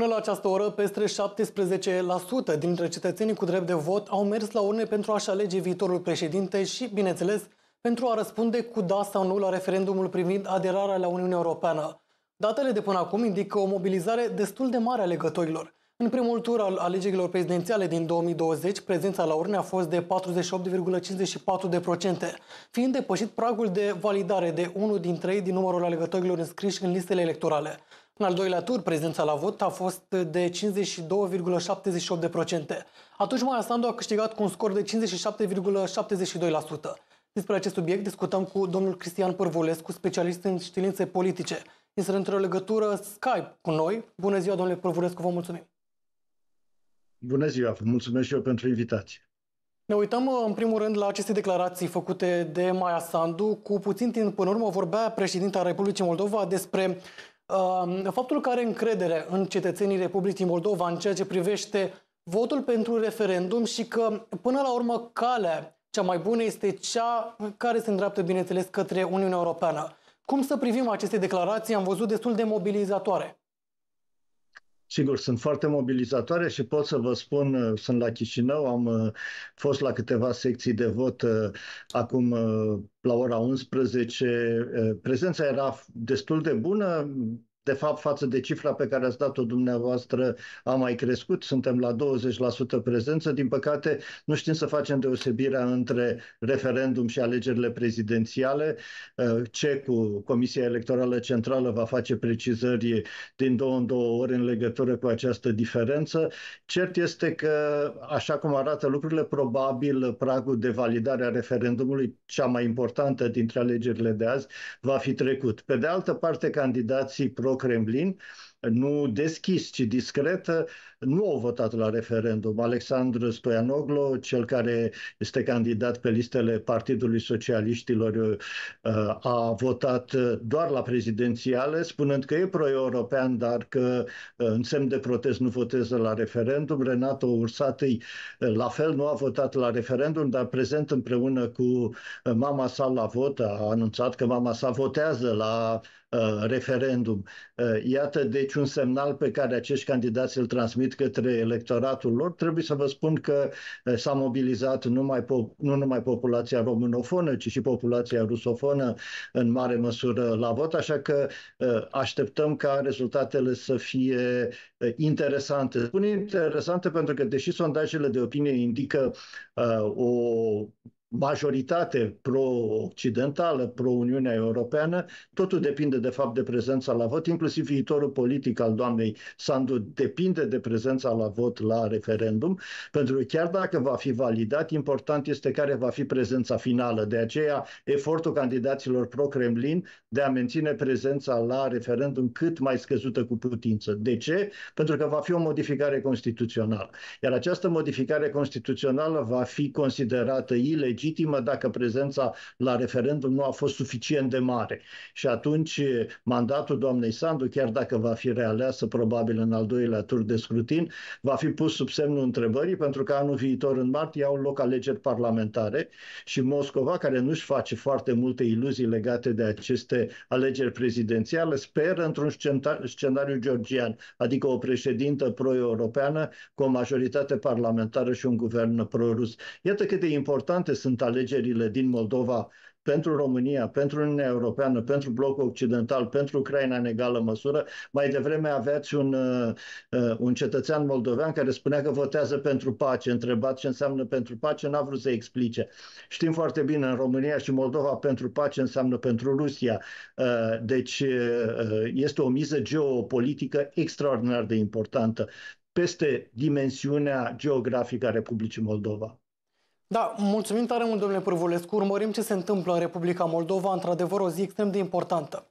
Până la această oră, peste 17% dintre cetățenii cu drept de vot au mers la urne pentru a-și alege viitorul președinte și, bineînțeles, pentru a răspunde cu da sau nu la referendumul privind aderarea la Uniunea Europeană. Datele de până acum indică o mobilizare destul de mare a legătorilor. În primul tur al alegerilor prezidențiale din 2020, prezența la urne a fost de 48,54%, fiind depășit pragul de validare de 1 din 3 din numărul alegătorilor înscriși în listele electorale. În al doilea tur, prezența la vot a fost de 52,78%. Atunci Maia Sandu a câștigat cu un scor de 57,72%. Despre acest subiect discutăm cu domnul Cristian Părvulescu, specialist în științe politice. Este într-o legătură Skype cu noi. Bună ziua, domnule Părvulescu, vă mulțumim! Bună ziua, vă mulțumesc și eu pentru invitație. Ne uităm în primul rând la aceste declarații făcute de Maia Sandu. Cu puțin timp în urmă vorbea președinta Republicii Moldova despre Faptul că are încredere în cetățenii Republicii Moldova în ceea ce privește votul pentru referendum și că, până la urmă, calea cea mai bună este cea care se îndreaptă, bineînțeles, către Uniunea Europeană. Cum să privim aceste declarații? Am văzut destul de mobilizatoare. Sigur, sunt foarte mobilizatoare și pot să vă spun, uh, sunt la Chișinău, am uh, fost la câteva secții de vot uh, acum la ora 11. Prezența era destul de bună, de fapt, față de cifra pe care ați dat-o dumneavoastră, a mai crescut. Suntem la 20% prezență. Din păcate, nu știm să facem deosebirea între referendum și alegerile prezidențiale. Uh, Ce cu Comisia Electorală Centrală va face precizări din două în două ori în legătură cu această diferență. Cert este că, așa cum arată lucrurile, probabil pragul de validare a referendumului, cea mai importantă dintre alegerile de azi, va fi trecut. Pe de altă parte, candidații pro al Kremlin, nu deschis, ci discret, nu au votat la referendum. Alexandru Stoianoglu, cel care este candidat pe listele Partidului Socialiștilor, uh, a votat doar la prezidențiale, spunând că e pro-european, dar că uh, în semn de protest nu votează la referendum. Renato Ursatei, uh, la fel, nu a votat la referendum, dar prezent împreună cu mama sa la vot, a anunțat că mama sa votează la referendum. Ă, iată deci un semnal pe care acești candidați îl transmit către electoratul lor. Trebuie să vă spun că ă, s-a mobilizat numai, nu numai populația românofonă, ci și populația rusofonă în mare măsură la vot, așa că ă, așteptăm ca rezultatele să fie interesante. Spun interesante pentru că, deși sondajele de opinie indică o majoritate pro-occidentală, pro-Uniunea Europeană, totul depinde de fapt de prezența la vot, inclusiv viitorul politic al doamnei Sandu depinde de prezența la vot la referendum, pentru că chiar dacă va fi validat, important este care va fi prezența finală. De aceea, efortul candidaților pro-Kremlin de a menține prezența la referendum cât mai scăzută cu putință. De ce? Pentru că va fi o modificare constituțională. Iar această modificare constituțională va fi considerată ilegitimă legitimă dacă prezența la referendum nu a fost suficient de mare. Și atunci eh, mandatul doamnei Sandu, chiar dacă va fi realeasă probabil în al doilea tur de scrutin, va fi pus sub semnul întrebării pentru că anul viitor în martie au loc alegeri parlamentare și Moscova, care nu-și face foarte multe iluzii legate de aceste alegeri prezidențiale, speră într-un scenariu georgian, adică o președintă pro-europeană cu o majoritate parlamentară și un guvern pro-rus. Iată cât de importante sunt sunt alegerile din Moldova pentru România, pentru Uniunea Europeană, pentru blocul occidental, pentru Ucraina în egală măsură. Mai devreme aveați un, uh, un cetățean moldovean care spunea că votează pentru pace. Întrebat ce înseamnă pentru pace, n-a vrut să explice. Știm foarte bine în România și Moldova pentru pace înseamnă pentru Rusia. Uh, deci uh, uh este o miză geopolitică extraordinar de importantă peste dimensiunea geografică a Republicii Moldova. Da, mulțumim tare mult, domnule Pârvulescu. Urmărim ce se întâmplă în Republica Moldova. Într-adevăr, o zi extrem de importantă.